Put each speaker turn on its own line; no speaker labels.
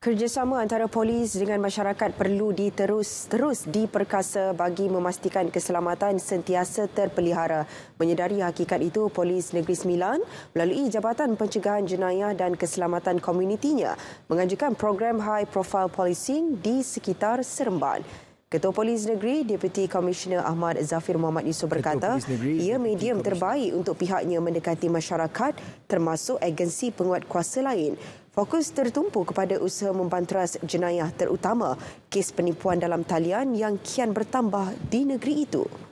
Kerjasama antara polis dengan masyarakat perlu diterus terus diperkasa bagi memastikan keselamatan sentiasa terpelihara. Menyedari hakikat itu, Polis Negeri Sembilan melalui Jabatan Pencegahan Jenayah dan Keselamatan Komunitinya menganjurkan program High Profile Policing di sekitar Seremban. Ketua Polis Negeri, Deputi Komisioner Ahmad Zafir Muhammad Yusof berkata, Negeri, ia medium terbaik untuk pihaknya mendekati masyarakat termasuk agensi penguat kuasa lain Fokus tertumpu kepada usaha mempanteras jenayah terutama kes penipuan dalam talian yang kian bertambah di negeri itu.